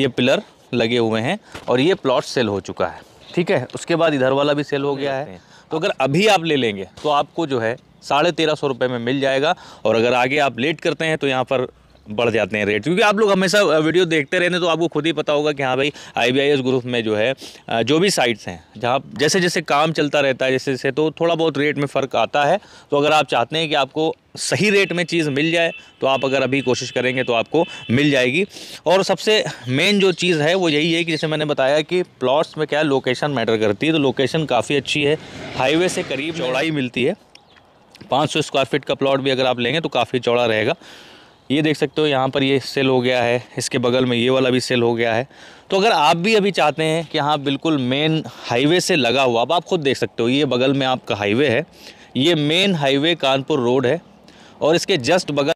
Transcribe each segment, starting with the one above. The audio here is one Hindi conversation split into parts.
ये पिलर लगे हुए हैं और ये प्लॉट सेल हो चुका है ठीक है उसके बाद इधर वाला भी सेल हो गया है तो अगर अभी आप ले लेंगे तो आपको जो है साढ़े तेरह सौ रुपये में मिल जाएगा और अगर आगे आप लेट करते हैं तो यहाँ पर बढ़ जाते हैं रेट क्योंकि आप लोग हमेशा वीडियो देखते रहते तो आपको खुद ही पता होगा कि हाँ भाई आई ग्रुप में जो है जो भी साइट्स हैं जहाँ जैसे जैसे काम चलता रहता है जैसे जैसे तो थोड़ा बहुत रेट में फ़र्क आता है तो अगर आप चाहते हैं कि आपको सही रेट में चीज़ मिल जाए तो आप अगर अभी कोशिश करेंगे तो आपको मिल जाएगी और सबसे मेन जो चीज़ है वो यही है कि जैसे मैंने बताया कि प्लॉट्स में क्या लोकेशन मैटर करती है तो लोकेशन काफ़ी अच्छी है हाईवे से करीब चौड़ाई मिलती है 500 स्क्वायर फीट का प्लॉट भी अगर आप लेंगे तो काफ़ी चौड़ा रहेगा ये देख सकते हो यहाँ पर ये सेल हो गया है इसके बगल में ये वाला भी सेल हो गया है तो अगर आप भी अभी चाहते हैं कि हाँ बिल्कुल मेन हाईवे से लगा हुआ अब आप खुद देख सकते हो ये बगल में आपका हाईवे है ये मेन हाईवे कानपुर रोड है और इसके जस्ट बगल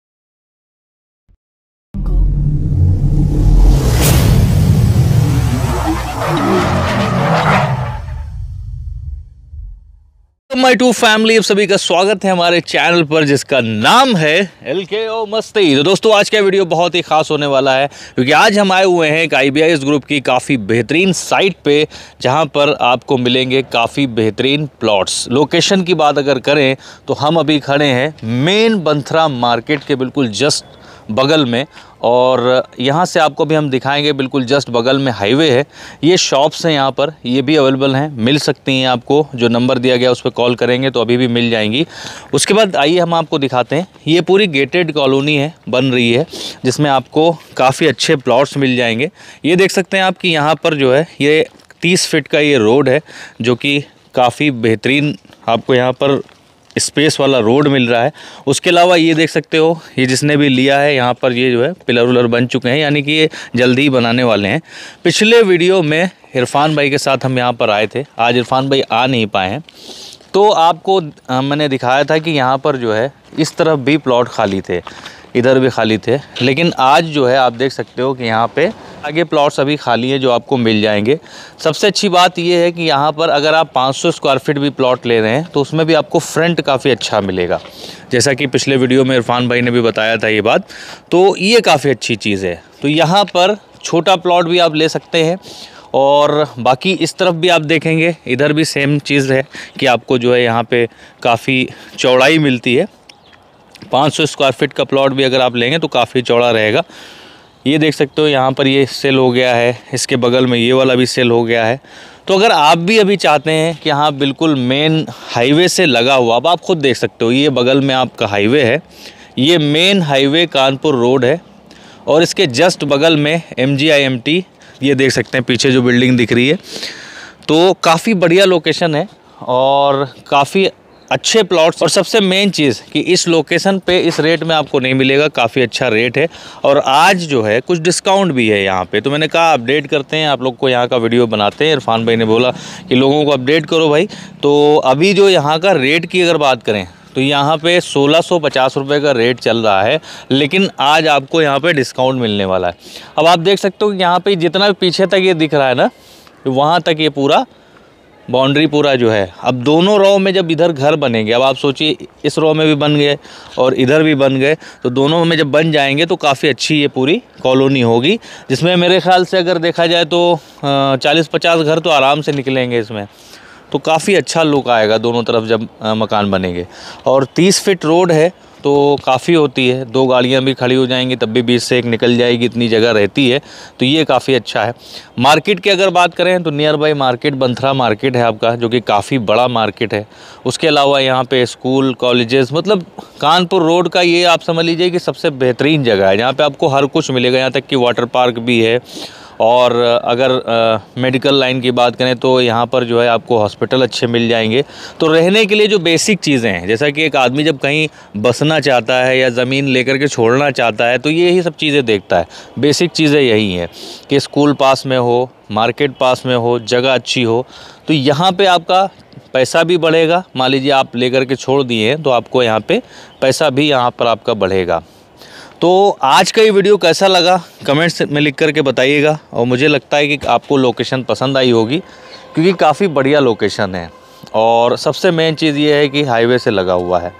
माई टू फैमिली अब सभी का स्वागत है हमारे चैनल पर जिसका नाम है एल के ओ मस्ती तो दोस्तों आज का वीडियो बहुत ही खास होने वाला है क्योंकि आज हम आए हुए हैं एक आई ग्रुप की काफ़ी बेहतरीन साइट पे जहां पर आपको मिलेंगे काफ़ी बेहतरीन प्लॉट्स लोकेशन की बात अगर करें तो हम अभी खड़े हैं मेन बंथरा मार्केट के बिल्कुल जस्ट बगल में और यहाँ से आपको भी हम दिखाएंगे बिल्कुल जस्ट बगल में हाईवे है ये शॉप्स हैं यहाँ पर ये भी अवेलेबल हैं मिल सकती हैं आपको जो नंबर दिया गया उस पर कॉल करेंगे तो अभी भी मिल जाएंगी उसके बाद आइए हम आपको दिखाते हैं ये पूरी गेटेड कॉलोनी है बन रही है जिसमें आपको काफ़ी अच्छे प्लॉट्स मिल जाएंगे ये देख सकते हैं आप कि यहाँ पर जो है ये तीस फिट का ये रोड है जो कि काफ़ी बेहतरीन आपको यहाँ पर स्पेस वाला रोड मिल रहा है उसके अलावा ये देख सकते हो ये जिसने भी लिया है यहाँ पर ये जो है पिलर उलर बन चुके हैं यानी कि ये जल्दी ही बनाने वाले हैं पिछले वीडियो में इरफान भाई के साथ हम यहाँ पर आए थे आज इरफान भाई आ नहीं पाए हैं तो आपको मैंने दिखाया था कि यहाँ पर जो है इस तरफ भी प्लॉट खाली थे इधर भी खाली थे लेकिन आज जो है आप देख सकते हो कि यहाँ पर आगे प्लॉट्स अभी खाली है जो आपको मिल जाएंगे सबसे अच्छी बात यह है कि यहाँ पर अगर आप 500 स्क्वायर फीट भी प्लॉट ले रहे हैं तो उसमें भी आपको फ्रंट काफ़ी अच्छा मिलेगा जैसा कि पिछले वीडियो में इरफान भाई ने भी बताया था ये बात तो ये काफ़ी अच्छी चीज़ है तो यहाँ पर छोटा प्लॉट भी आप ले सकते हैं और बाकी इस तरफ भी आप देखेंगे इधर भी सेम चीज़ है कि आपको जो है यहाँ पर काफ़ी चौड़ाई मिलती है 500 स्क्वायर फीट का प्लॉट भी अगर आप लेंगे तो काफ़ी चौड़ा रहेगा ये देख सकते हो यहाँ पर ये सेल हो गया है इसके बगल में ये वाला भी सेल हो गया है तो अगर आप भी अभी चाहते हैं कि हाँ बिल्कुल मेन हाईवे से लगा हुआ अब आप खुद देख सकते हो ये बगल में आपका हाईवे है ये मेन हाईवे कानपुर रोड है और इसके जस्ट बगल में एम ये देख सकते हैं पीछे जो बिल्डिंग दिख रही है तो काफ़ी बढ़िया लोकेशन है और काफ़ी अच्छे प्लॉट्स और सबसे मेन चीज़ कि इस लोकेशन पे इस रेट में आपको नहीं मिलेगा काफ़ी अच्छा रेट है और आज जो है कुछ डिस्काउंट भी है यहाँ पे तो मैंने कहा अपडेट करते हैं आप लोग को यहाँ का वीडियो बनाते हैं इरफान भाई ने बोला कि लोगों को अपडेट करो भाई तो अभी जो यहाँ का रेट की अगर बात करें तो यहाँ पे सोलह रुपए का रेट चल रहा है लेकिन आज आपको यहाँ पे डिस्काउंट मिलने वाला है अब आप देख सकते हो कि यहाँ पे जितना भी पीछे तक ये दिख रहा है ना वहाँ तक ये पूरा बाउंड्री पूरा जो है अब दोनों रो में जब इधर घर बनेंगे अब आप सोचिए इस रो में भी बन गए और इधर भी बन गए तो दोनों में जब बन जाएंगे तो काफ़ी अच्छी ये पूरी कॉलोनी होगी जिसमें मेरे ख्याल से अगर देखा जाए तो चालीस पचास घर तो आराम से निकलेंगे इसमें तो काफ़ी अच्छा लुक आएगा दोनों तरफ जब मकान बनेंगे और तीस फिट रोड है तो काफ़ी होती है दो गाड़ियाँ भी खड़ी हो जाएंगी तब भी बीस से एक निकल जाएगी इतनी जगह रहती है तो ये काफ़ी अच्छा है मार्केट की अगर बात करें तो nearby market Banthra market है आपका जो कि काफ़ी बड़ा मार्केट है उसके अलावा यहाँ पे स्कूल कॉलेजेस मतलब कानपुर रोड का ये आप समझ लीजिए कि सबसे बेहतरीन जगह है जहाँ पर आपको हर कुछ मिलेगा यहाँ तक कि वाटर पार्क भी है और अगर आ, मेडिकल लाइन की बात करें तो यहाँ पर जो है आपको हॉस्पिटल अच्छे मिल जाएंगे तो रहने के लिए जो बेसिक चीज़ें हैं जैसा कि एक आदमी जब कहीं बसना चाहता है या ज़मीन लेकर के छोड़ना चाहता है तो ये ही सब चीज़ें देखता है बेसिक चीज़ें यही हैं कि स्कूल पास में हो मार्केट पास में हो जगह अच्छी हो तो यहाँ पर आपका पैसा भी बढ़ेगा मान लीजिए आप लेकर के छोड़ दिए हैं तो आपको यहाँ पे पैसा भी यहाँ पर आपका बढ़ेगा तो आज का ये वीडियो कैसा लगा कमेंट्स में लिख करके बताइएगा और मुझे लगता है कि आपको लोकेशन पसंद आई होगी क्योंकि काफ़ी बढ़िया लोकेशन है और सबसे मेन चीज़ ये है कि हाईवे से लगा हुआ है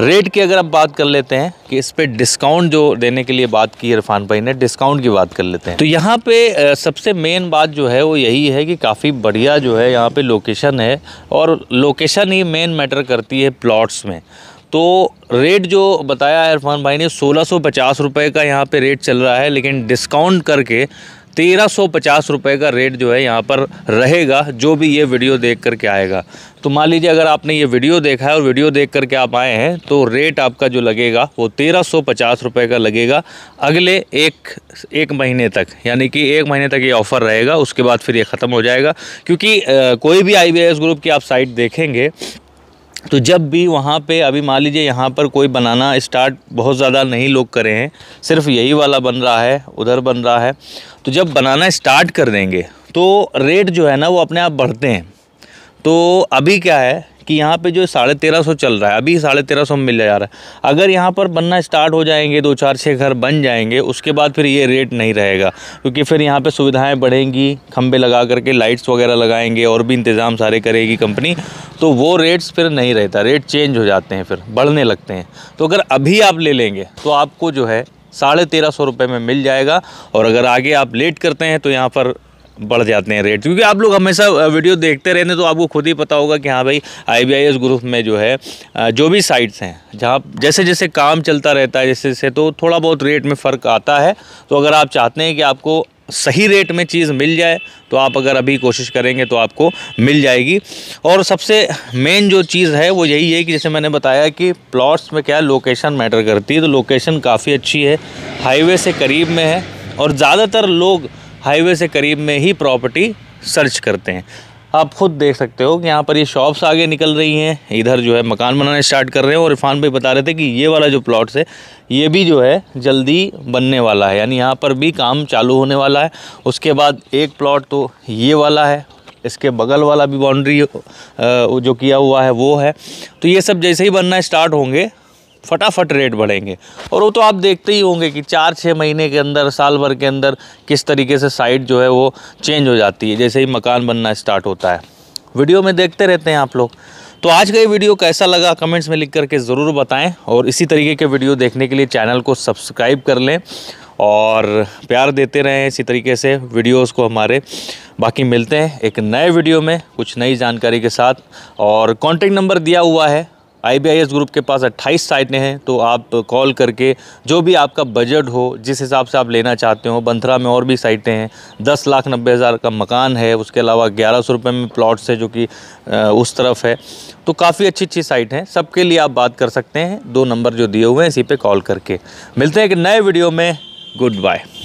रेट की अगर आप बात कर लेते हैं कि इस पर डिस्काउंट जो देने के लिए बात की इरफान भाई ने डिस्काउंट की बात कर लेते हैं तो यहाँ पे सबसे मेन बात जो है वो यही है कि काफ़ी बढ़िया जो है यहाँ पे लोकेशन है और लोकेशन ही मेन मैटर करती है प्लॉट्स में तो रेट जो बताया है इरफान भाई ने सोलह सौ पचास रुपये का यहाँ पे रेट चल रहा है लेकिन डिस्काउंट करके तेरह सौ पचास रुपये का रेट जो है यहाँ पर रहेगा जो भी ये वीडियो देख करके आएगा तो मान लीजिए अगर आपने ये वीडियो देखा है और वीडियो देख करके आप आए हैं तो रेट आपका जो लगेगा वो तेरह सौ पचास रुपये का लगेगा अगले एक एक महीने तक यानी कि एक महीने तक ये ऑफ़र रहेगा उसके बाद फिर ये ख़त्म हो जाएगा क्योंकि आ, कोई भी आई ग्रुप की आप साइट देखेंगे तो जब भी वहाँ पे अभी मान लीजिए यहाँ पर कोई बनाना स्टार्ट बहुत ज़्यादा नहीं लोग करे हैं सिर्फ यही वाला बन रहा है उधर बन रहा है तो जब बनाना स्टार्ट कर देंगे तो रेट जो है ना वो अपने आप बढ़ते हैं तो अभी क्या है कि यहाँ पे जो साढ़े तेरह सौ चल रहा है अभी साढ़े तेरह सौ में मिल जा रहा है अगर यहाँ पर बनना स्टार्ट हो जाएंगे दो चार छः घर बन जाएंगे उसके बाद फिर ये रेट नहीं रहेगा क्योंकि फिर यहाँ पर सुविधाएँ बढ़ेंगी खम्भे लगा करके लाइट्स वगैरह लगाएंगे और भी इंतज़ाम सारे करेगी कंपनी तो वो रेट्स फिर नहीं रहता रेट चेंज हो जाते हैं फिर बढ़ने लगते हैं तो अगर अभी आप ले लेंगे तो आपको जो है साढ़े तेरह सौ रुपये में मिल जाएगा और अगर आगे आप लेट करते हैं तो यहाँ पर बढ़ जाते हैं रेट क्योंकि आप लोग हमेशा वीडियो देखते रहते तो आपको खुद ही पता होगा कि हाँ भाई आई ग्रुप में जो है जो भी साइट्स हैं जहाँ जैसे जैसे काम चलता रहता है जैसे जैसे तो थोड़ा बहुत रेट में फ़र्क आता है तो अगर आप चाहते हैं कि आपको सही रेट में चीज़ मिल जाए तो आप अगर अभी कोशिश करेंगे तो आपको मिल जाएगी और सबसे मेन जो चीज़ है वो यही है कि जैसे मैंने बताया कि प्लॉट्स में क्या लोकेशन मैटर करती है तो लोकेशन काफ़ी अच्छी है हाईवे से करीब में है और ज़्यादातर लोग हाईवे से करीब में ही प्रॉपर्टी सर्च करते हैं आप खुद देख सकते हो कि यहाँ पर ये शॉप्स आगे निकल रही हैं इधर जो है मकान बनाना स्टार्ट कर रहे हैं और इरफान भाई बता रहे थे कि ये वाला जो प्लॉट्स है ये भी जो है जल्दी बनने वाला है यानी यहाँ पर भी काम चालू होने वाला है उसके बाद एक प्लॉट तो ये वाला है इसके बगल वाला भी बाउंड्री जो किया हुआ है वो है तो ये सब जैसे ही बनना स्टार्ट होंगे फटाफट रेट बढ़ेंगे और वो तो आप देखते ही होंगे कि चार छः महीने के अंदर साल भर के अंदर किस तरीके से साइट जो है वो चेंज हो जाती है जैसे ही मकान बनना स्टार्ट होता है वीडियो में देखते रहते हैं आप लोग तो आज का ये वीडियो कैसा लगा कमेंट्स में लिख करके ज़रूर बताएं और इसी तरीके के वीडियो देखने के लिए चैनल को सब्सक्राइब कर लें और प्यार देते रहें इसी तरीके से वीडियोस को हमारे बाकी मिलते हैं एक नए वीडियो में कुछ नई जानकारी के साथ और कॉन्टैक्ट नंबर दिया हुआ है आईबीआईएस ग्रुप के पास 28 साइटें हैं तो आप कॉल करके जो भी आपका बजट हो जिस हिसाब से आप लेना चाहते हो बंथरा में और भी साइटें हैं दस लाख नब्बे हज़ार का मकान है उसके अलावा ग्यारह सौ रुपये में प्लॉट्स है जो कि उस तरफ है तो काफ़ी अच्छी अच्छी साइट हैं सबके लिए आप बात कर सकते हैं दो नंबर जो दिए हुए हैं इसी पर कॉल करके मिलते हैं एक नए वीडियो में गुड बाय